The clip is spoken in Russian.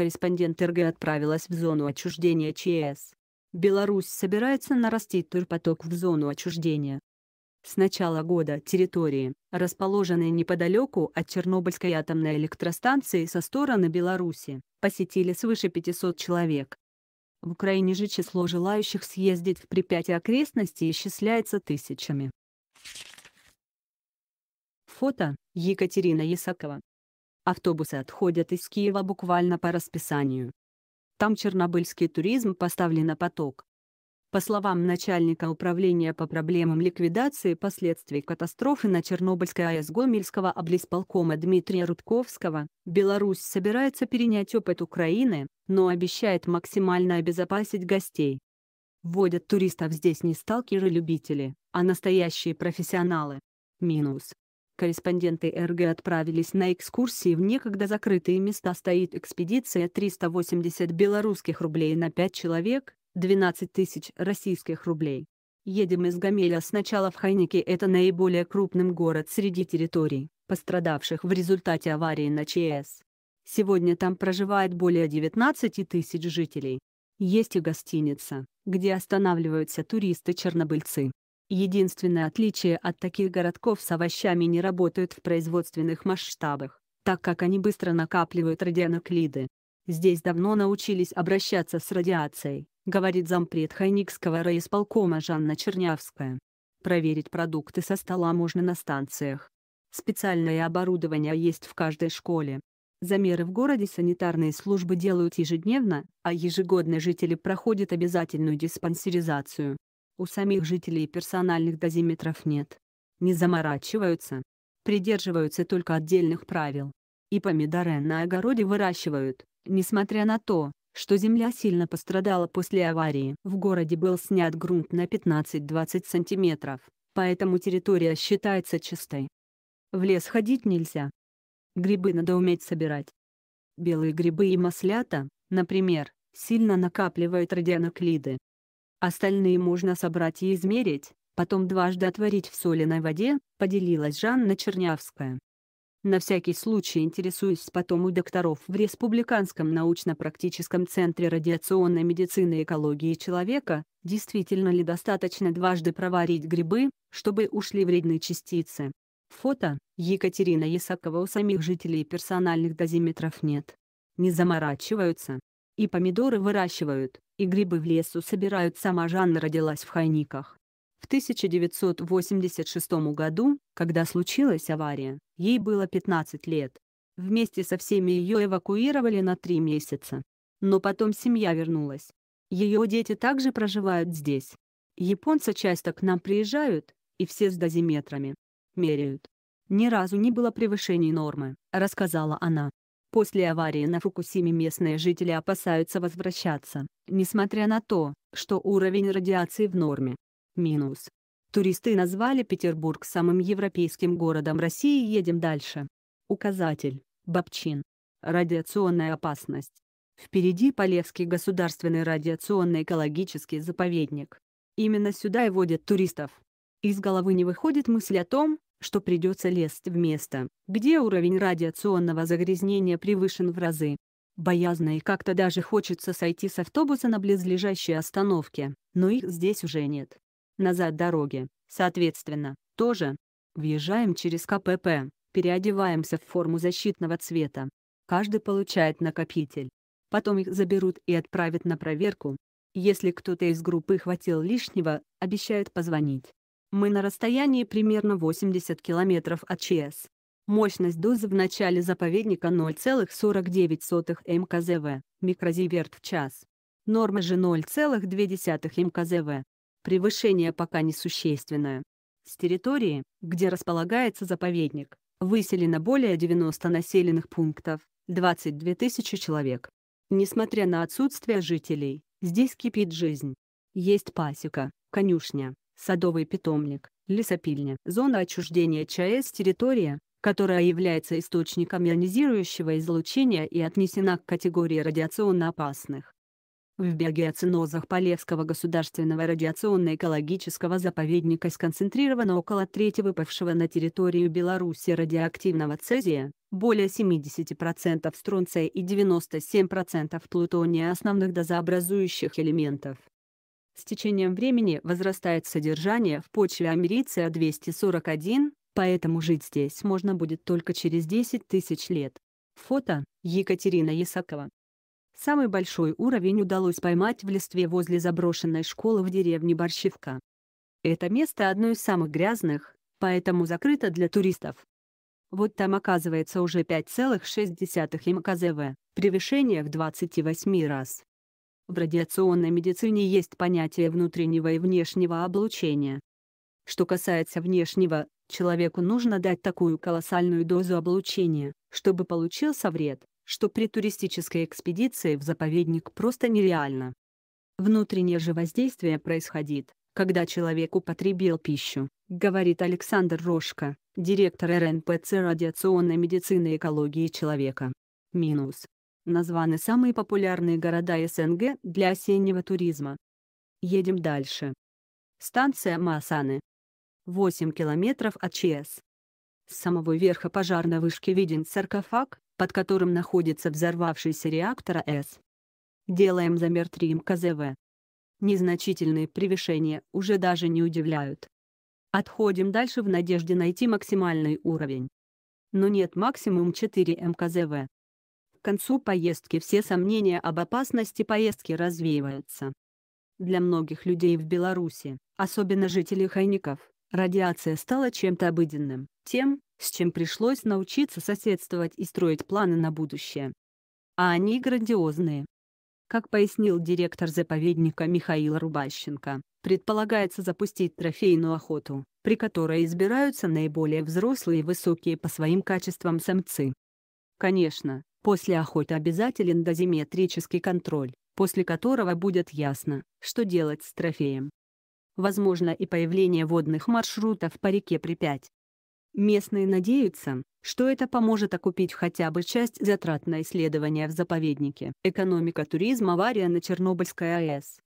корреспондент РГ отправилась в зону отчуждения ЧС. Беларусь собирается нарастить турпоток в зону отчуждения. С начала года территории, расположенные неподалеку от Чернобыльской атомной электростанции со стороны Беларуси, посетили свыше 500 человек. В Украине же число желающих съездить в Припяти окрестности исчисляется тысячами. Фото Екатерина Есакова Автобусы отходят из Киева буквально по расписанию. Там чернобыльский туризм поставлен на поток. По словам начальника управления по проблемам ликвидации последствий катастрофы на Чернобыльской АЭС Гомельского облисполкома Дмитрия Рудковского, Беларусь собирается перенять опыт Украины, но обещает максимально обезопасить гостей. Вводят туристов здесь не сталкеры-любители, а настоящие профессионалы. Минус. Корреспонденты РГ отправились на экскурсии в некогда закрытые места. Стоит экспедиция 380 белорусских рублей на 5 человек, 12 тысяч российских рублей. Едем из Гамеля сначала в Хайники, это наиболее крупным город среди территорий, пострадавших в результате аварии на ЧС. Сегодня там проживает более 19 тысяч жителей. Есть и гостиница, где останавливаются туристы-чернобыльцы. Единственное отличие от таких городков с овощами не работают в производственных масштабах, так как они быстро накапливают радионуклиды. Здесь давно научились обращаться с радиацией, говорит зампред Хайникского райисполкома Жанна Чернявская. Проверить продукты со стола можно на станциях. Специальное оборудование есть в каждой школе. Замеры в городе санитарные службы делают ежедневно, а ежегодно жители проходят обязательную диспансеризацию. У самих жителей персональных дозиметров нет. Не заморачиваются. Придерживаются только отдельных правил. И помидоры на огороде выращивают, несмотря на то, что земля сильно пострадала после аварии. В городе был снят грунт на 15-20 сантиметров, поэтому территория считается чистой. В лес ходить нельзя. Грибы надо уметь собирать. Белые грибы и маслята, например, сильно накапливают радионуклиды, Остальные можно собрать и измерить, потом дважды отварить в соленой воде, поделилась Жанна Чернявская. На всякий случай интересуюсь потом у докторов в Республиканском научно-практическом центре радиационной медицины и экологии человека, действительно ли достаточно дважды проварить грибы, чтобы ушли вредные частицы. Фото Екатерина Ясакова у самих жителей персональных дозиметров нет. Не заморачиваются. И помидоры выращивают, и грибы в лесу собирают. Сама Жанна родилась в Хайниках. В 1986 году, когда случилась авария, ей было 15 лет. Вместе со всеми ее эвакуировали на три месяца. Но потом семья вернулась. Ее дети также проживают здесь. Японцы часто к нам приезжают, и все с дозиметрами. Меряют. Ни разу не было превышений нормы, рассказала она. После аварии на Фукусиме местные жители опасаются возвращаться, несмотря на то, что уровень радиации в норме. Минус. Туристы назвали Петербург самым европейским городом России «Едем дальше». Указатель. Бобчин. Радиационная опасность. Впереди Полевский государственный радиационно-экологический заповедник. Именно сюда и водят туристов. Из головы не выходит мысль о том, что придется лезть в место, где уровень радиационного загрязнения превышен в разы. Боязно и как-то даже хочется сойти с автобуса на близлежащей остановке, но их здесь уже нет. Назад дороги, соответственно, тоже. Въезжаем через КПП, переодеваемся в форму защитного цвета. Каждый получает накопитель. Потом их заберут и отправят на проверку. Если кто-то из группы хватил лишнего, обещают позвонить. Мы на расстоянии примерно 80 километров от ЧС. Мощность дозы в начале заповедника 0,49 МКЗВ, микрозиверт в час. Норма же 0,2 МКЗВ. Превышение пока несущественное. С территории, где располагается заповедник, выселено более 90 населенных пунктов, 22 тысячи человек. Несмотря на отсутствие жителей, здесь кипит жизнь. Есть пасека, конюшня, садовый питомник, лесопильня. Зона отчуждения ЧАЭС – территория, которая является источником ионизирующего излучения и отнесена к категории радиационно опасных. В биогеоцинозах Полевского государственного радиационно-экологического заповедника сконцентрировано около трети выпавшего на территорию Беларуси радиоактивного цезия, более 70% стронция и 97% плутония основных дозообразующих элементов. С течением времени возрастает содержание в почве америция 241, поэтому жить здесь можно будет только через 10 тысяч лет. Фото Екатерина Есакова. Самый большой уровень удалось поймать в листве возле заброшенной школы в деревне Борщевка. Это место одно из самых грязных, поэтому закрыто для туристов. Вот там оказывается уже 5,6 МКЗВ, превышение в 28 раз. В радиационной медицине есть понятие внутреннего и внешнего облучения. Что касается внешнего, человеку нужно дать такую колоссальную дозу облучения, чтобы получился вред, что при туристической экспедиции в заповедник просто нереально. Внутреннее же воздействие происходит, когда человек употребил пищу, говорит Александр Рожко, директор РНПЦ радиационной медицины и экологии человека. Минус. Названы самые популярные города СНГ для осеннего туризма. Едем дальше. Станция Масаны. 8 километров от ЧС. С самого верха пожарной вышки виден саркофаг, под которым находится взорвавшийся реактор С. Делаем замер 3 МКЗВ. Незначительные превышения уже даже не удивляют. Отходим дальше в надежде найти максимальный уровень. Но нет максимум 4 МКЗВ. К концу поездки все сомнения об опасности поездки развеиваются. Для многих людей в Беларуси, особенно жителей Хайников, радиация стала чем-то обыденным, тем, с чем пришлось научиться соседствовать и строить планы на будущее. А они грандиозные. Как пояснил директор заповедника Михаил Рубащенко, предполагается запустить трофейную охоту, при которой избираются наиболее взрослые и высокие по своим качествам самцы. Конечно, После охоты обязателен дозиметрический контроль, после которого будет ясно, что делать с трофеем. Возможно и появление водных маршрутов по реке Припять. Местные надеются, что это поможет окупить хотя бы часть затрат на исследования в заповеднике. Экономика туризма авария на Чернобыльской АЭС.